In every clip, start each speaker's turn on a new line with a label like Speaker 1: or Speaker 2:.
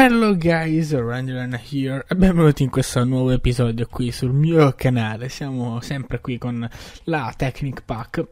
Speaker 1: Hello guys, Rangelan here e benvenuti in questo nuovo episodio qui sul mio canale. Siamo sempre qui con la Technic Pack.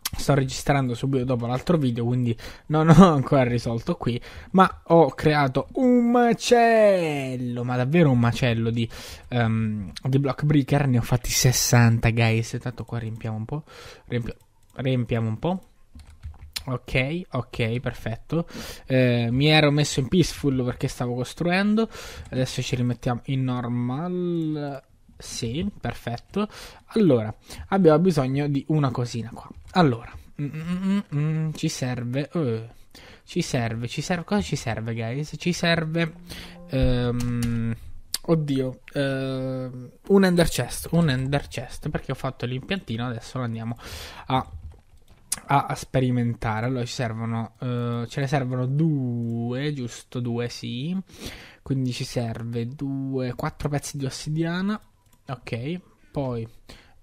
Speaker 1: Sto registrando subito dopo l'altro video, quindi non ho ancora risolto qui, ma ho creato un macello, ma davvero un macello di, um, di block breaker. Ne ho fatti 60 guys, tanto qua riempiamo un po'. Riempi- riempiamo un po' Ok, ok, perfetto. Eh, mi ero messo in peaceful perché stavo costruendo. Adesso ci rimettiamo in normal. Sì, perfetto. Allora, abbiamo bisogno di una cosina qua. Allora, mm, mm, mm, ci serve... Uh, ci serve, ci serve... Cosa ci serve, guys? Ci serve... Um, Oddio, uh, un ender chest, un ender chest, perché ho fatto l'impiantino, adesso lo andiamo a a sperimentare. Allora ci servono, uh, ce ne servono due, giusto due, sì. Quindi ci serve due, quattro pezzi di ossidiana. Ok, poi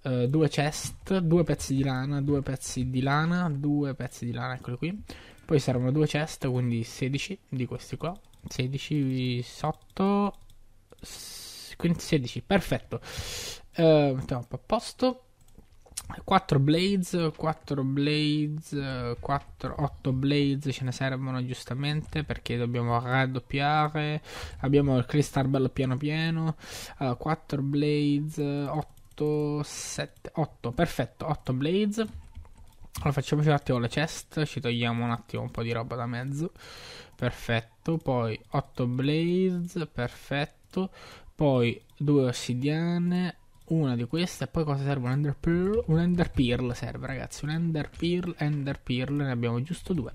Speaker 1: uh, due chest, due pezzi di lana, due pezzi di lana, due pezzi di lana, eccoli qui. Poi servono due chest, quindi 16 di questi qua. 16 sotto, quindi 16, perfetto. Uh, mettiamo un po' a posto. 4 blades, 4 blades, 4, 8 blades ce ne servono giustamente perché dobbiamo raddoppiare. Abbiamo il crystal bello piano piano. Allora, 4 blades, 8, 7, 8, perfetto, 8 blades. Allora facciamoci un attimo la chest, ci togliamo un attimo un po' di roba da mezzo. Perfetto, poi 8 blades, perfetto. Poi 2 ossidiane, una di queste. E poi cosa serve? Un Ender Pearl? Un Ender Pearl serve, ragazzi. Un Ender Pearl, Ender Pearl. Ne abbiamo giusto due.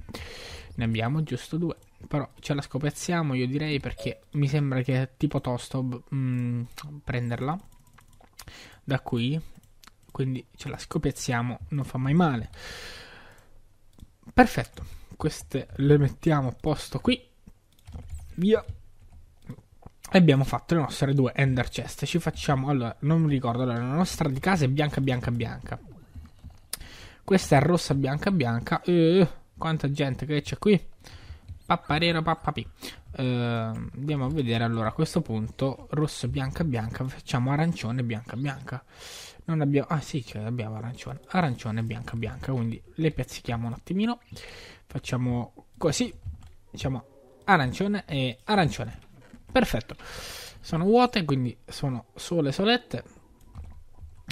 Speaker 1: Ne abbiamo giusto due. Però ce la scopezziamo, io direi, perché mi sembra che è tipo tosto mh, mm, prenderla da qui. Quindi ce la scopezziamo, non fa mai male. Perfetto. Queste le mettiamo a posto qui. Via. E abbiamo fatto le nostre due Ender Chest. Ci facciamo. Allora, non mi ricordo. Allora, la nostra di casa è bianca, bianca, bianca. Questa è rossa, bianca, bianca. Eh, quanta gente che c'è qui. Papparero, pappapi. Eh, andiamo a vedere allora a questo punto. Rosso, bianca, bianca. Facciamo arancione, bianca, bianca. Non abbiamo. Ah, sì, ce l'abbiamo arancione. Arancione, bianca, bianca. Quindi le piazzichiamo un attimino. Facciamo così. Diciamo arancione e arancione. Perfetto. Sono vuote, quindi sono sole solette.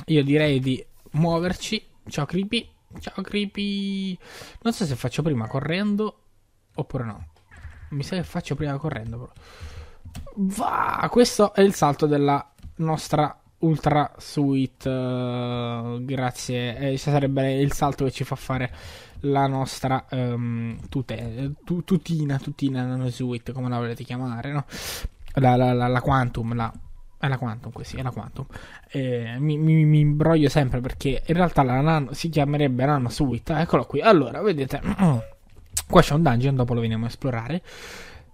Speaker 1: Io direi di muoverci. Ciao creepy. Ciao creepy. Non so se faccio prima correndo oppure no. Mi sa che faccio prima correndo però. Va, questo è il salto della nostra ultra suite. Uh, grazie. Eh, sarebbe il salto che ci fa fare la nostra um, tute, tu, tutina, tutina nanosuite, come la volete chiamare, no? la, la, la, la quantum, la è la Quantum, questa sì, è la Quantum. Eh, mi, mi, mi, imbroglio sempre perché in realtà la Nano si chiamerebbe Nano Suite. Eh, Eccola qui. Allora, vedete, qua c'è un dungeon, dopo lo veniamo a esplorare.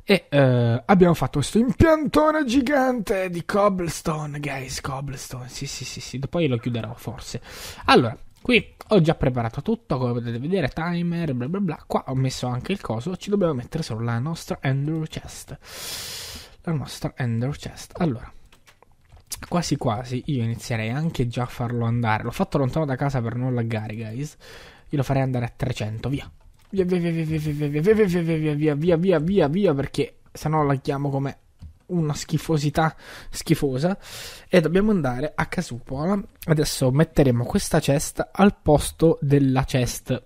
Speaker 1: E eh, abbiamo fatto questo impiantone gigante di cobblestone, guys, cobblestone. Sì, sì, sì, sì, poi lo chiuderò forse. Allora, Qui ho già preparato tutto, come potete vedere, timer, bla bla bla. Qua ho messo anche il coso, ci dobbiamo mettere solo la nostra Ender Chest. La nostra Ender Chest. Allora, quasi quasi io inizierei anche già a farlo andare. L'ho fatto lontano da casa per non laggare, guys. Io lo farei andare a 300, via. Via, via, via, via, via, via, via, via, via, via, via, via, via, via, perché se no laghiamo come una schifosità schifosa e dobbiamo andare a Casupola. Adesso metteremo questa chest al posto della chest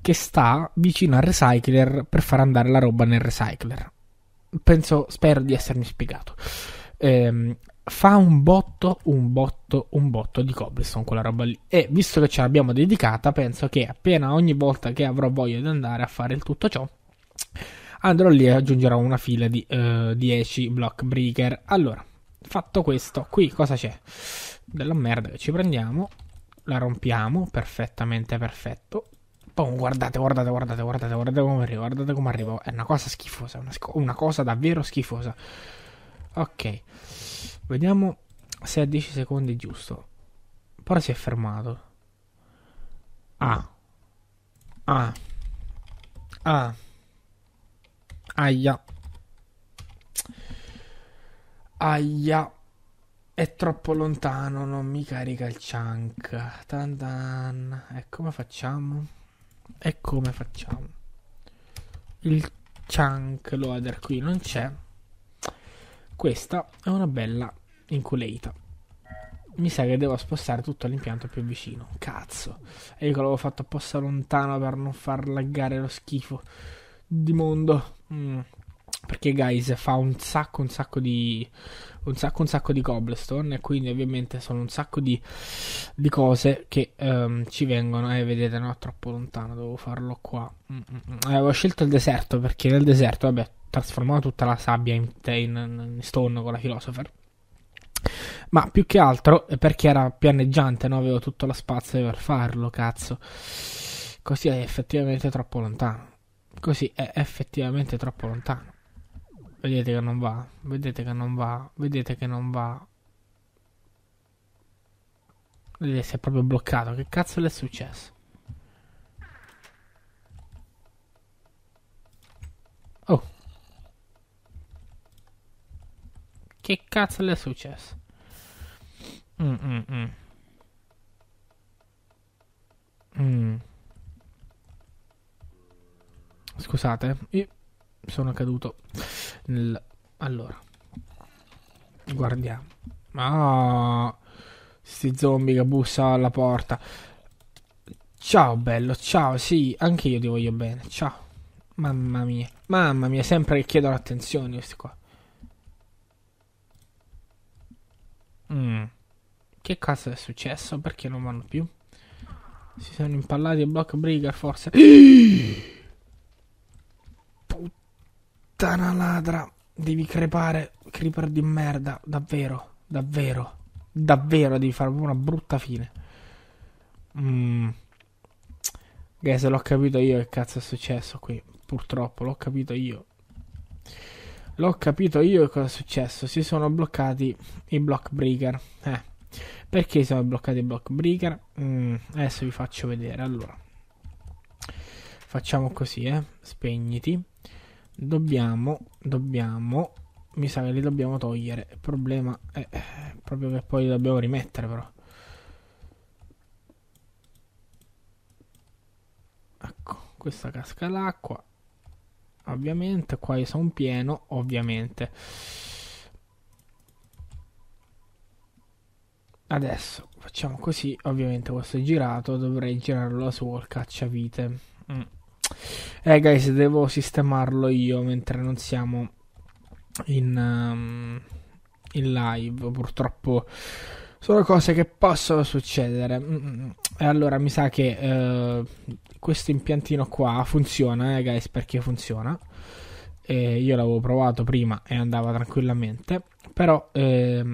Speaker 1: che sta vicino al recycler per far andare la roba nel recycler. Penso, spero di essermi spiegato. Ehm, fa un botto, un botto, un botto di cobblestone quella roba lì. E visto che ce l'abbiamo dedicata, penso che appena ogni volta che avrò voglia di andare a fare il tutto ciò, andrò lì e aggiungerò una fila di uh, eh, 10 block breaker. Allora, fatto questo, qui cosa c'è? Della merda che ci prendiamo, la rompiamo, perfettamente perfetto. Oh, guardate, guardate, guardate, guardate, guardate come arrivo, guardate come arrivo. È una cosa schifosa, una, una cosa davvero schifosa. Ok, vediamo se a 10 secondi è giusto. Ora si è fermato. Ah. Ah. Ah. Aia. Aia. È troppo lontano, non mi carica il chunk. Tan, tan. E come facciamo? E come facciamo? Il chunk loader qui non c'è. Questa è una bella inculata. Mi sa che devo spostare tutto l'impianto più vicino. Cazzo. E io l'avevo fatto apposta lontano per non far laggare lo schifo di mondo. Mm. Perché guys fa un sacco un sacco di un sacco un sacco di cobblestone e quindi ovviamente sono un sacco di, di cose che um, ci vengono e eh, vedete no troppo lontano devo farlo qua mm-hmm. avevo mm, mm. eh, scelto il deserto perché nel deserto vabbè trasformavo tutta la sabbia in, in, in stone con la philosopher ma più che altro perché era pianeggiante, no? avevo tutto lo spazio per farlo, cazzo. Così è effettivamente troppo lontano. Così è effettivamente troppo lontano. Vedete che non va, vedete che non va, vedete che non va. Vedete si è proprio bloccato, che cazzo le è successo? Oh. Che cazzo le è successo? Mm -mm -mm. Mm. Scusate, eh. io sono caduto nel... Allora, guardiamo. Ah, sti zombie che bussano alla porta. Ciao bello, ciao, sì, anche io ti voglio bene, ciao. Mamma mia, mamma mia, sempre che chiedo l'attenzione questi qua. Mm. Che cazzo è successo? Perché non vanno più? Si sono impallati a block breaker forse. puttana ladra. Devi crepare, creeper di merda. Davvero, davvero, davvero devi fare una brutta fine. Mm. se l'ho capito io che cazzo è successo qui. Purtroppo, l'ho capito io. L'ho capito io che cosa è successo. Si sono bloccati i block breaker. Eh. Perché si sono bloccati i block breaker? Mm. Adesso vi faccio vedere. Allora. Facciamo così, eh. Spegniti dobbiamo, dobbiamo, mi sa che li dobbiamo togliere. Il problema è eh, proprio che poi li dobbiamo rimettere però. Ecco, questa casca l'acqua. Ovviamente, qua io sono pieno, ovviamente. Adesso facciamo così, ovviamente questo è girato, dovrei girarlo su al cacciavite. Mm. Eh guys, devo sistemarlo io mentre non siamo in, um, in live. Purtroppo sono cose che possono succedere. Mm, mm, mm. E allora mi sa che eh, questo impiantino qua funziona, eh guys, perché funziona. E io l'avevo provato prima e andava tranquillamente, però eh,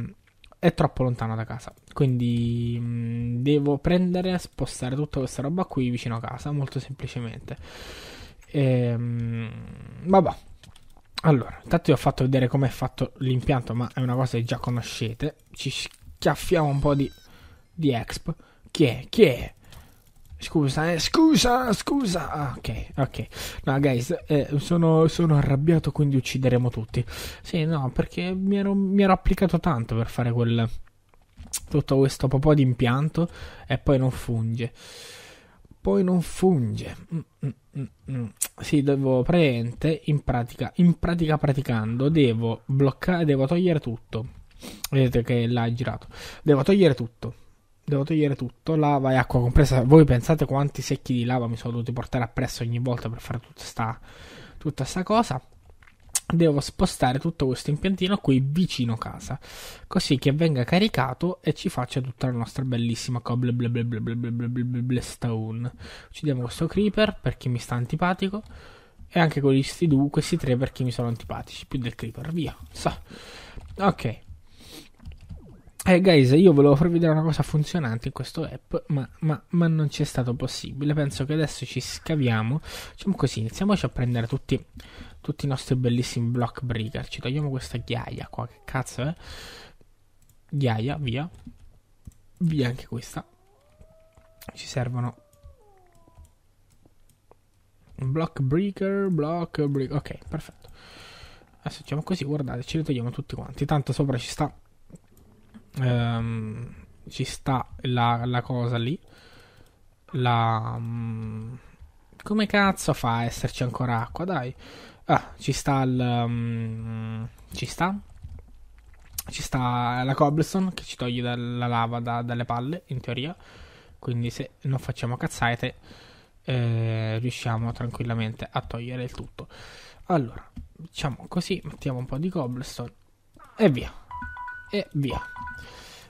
Speaker 1: è troppo lontano da casa. Quindi mh, mm, devo prendere e spostare tutta questa roba qui vicino a casa, molto semplicemente. Ehm, vabbè. Allora, intanto vi ho fatto vedere com'è fatto l'impianto, ma è una cosa che già conoscete. Ci schiaffiamo un po' di, di exp. Chi è? Chi è? Scusa, eh, scusa, scusa. Ah, ok, ok. No, guys, eh, sono, sono, arrabbiato, quindi uccideremo tutti. Sì, no, perché mi ero, mi ero applicato tanto per fare quel, tutto questo po' di impianto e poi non funge. Poi non funge. Mm, mm, mm, mm, sì, devo praticamente in pratica, in pratica praticando, devo bloccare, devo togliere tutto. Vedete che l'ha girato. Devo togliere tutto. Devo togliere tutto, lava e acqua compresa. Voi pensate quanti secchi di lava mi sono dovuti portare appresso ogni volta per fare tutta sta, tutta sta cosa devo spostare tutto questo impiantino qui vicino casa così che venga caricato e ci faccia tutta la nostra bellissima cobble ble uccidiamo questo creeper per chi mi sta antipatico e anche con questi, due, questi tre per chi mi sono antipatici più del creeper via so. ok eh, guys, io volevo farvi vedere una cosa funzionante in questo app, ma, ma, ma non ci è stato possibile. Penso che adesso ci scaviamo. Facciamo così, iniziamoci a prendere tutti, tutti i nostri bellissimi block breaker. Ci togliamo questa ghiaia qua, che cazzo è? Ghiaia, via. Via anche questa. Ci servono... Block breaker, block breaker... Ok, perfetto. Adesso facciamo così, guardate, ce li togliamo tutti quanti. Tanto sopra ci sta ehm, ci sta la, la, cosa lì. La. Um, come cazzo fa a esserci ancora acqua? Dai. Ah, ci sta il. Um, ci sta. Ci sta la cobblestone che ci toglie la lava da, dalle palle, in teoria. Quindi se non facciamo cazzate, eh, riusciamo tranquillamente a togliere il tutto. Allora, diciamo così, mettiamo un po' di cobblestone e via e via.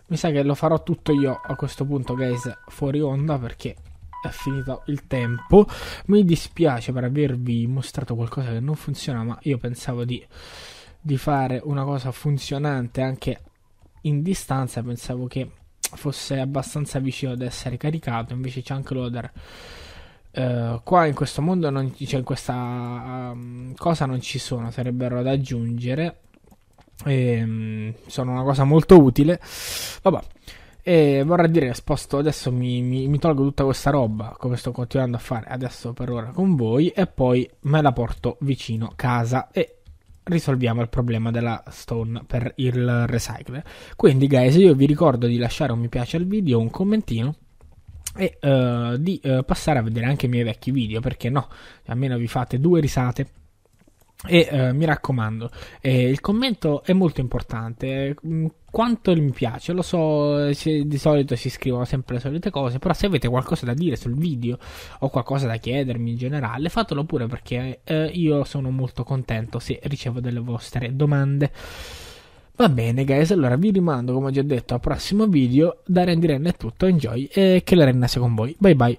Speaker 1: Mi sa che lo farò tutto io a questo punto, guys, fuori onda perché è finito il tempo. Mi dispiace per avervi mostrato qualcosa che non funziona, ma io pensavo di, di fare una cosa funzionante anche in distanza, pensavo che fosse abbastanza vicino ad essere caricato, invece c'è anche l'oder. Uh, eh, qua in questo mondo non, cioè questa um, cosa non ci sono, sarebbero da aggiungere e, ehm, sono una cosa molto utile. Vabbè. E vorrei dire, sposto adesso mi, mi, mi, tolgo tutta questa roba, come sto continuando a fare adesso per ora con voi, e poi me la porto vicino casa e risolviamo il problema della stone per il recycler. Quindi, guys, io vi ricordo di lasciare un mi piace al video, un commentino e uh, di uh, passare a vedere anche i miei vecchi video, perché no, almeno vi fate due risate e eh, mi raccomando, eh, il commento è molto importante. Eh, mm, quanto mi piace, lo so, eh, si, di solito si scrivono sempre le solite cose, però se avete qualcosa da dire sul video o qualcosa da chiedermi in generale, fatelo pure perché eh, io sono molto contento se ricevo delle vostre domande. Va bene guys, allora vi rimando come ho già detto al prossimo video, da Randy Ren è tutto, enjoy e che la renna sia con voi, bye bye.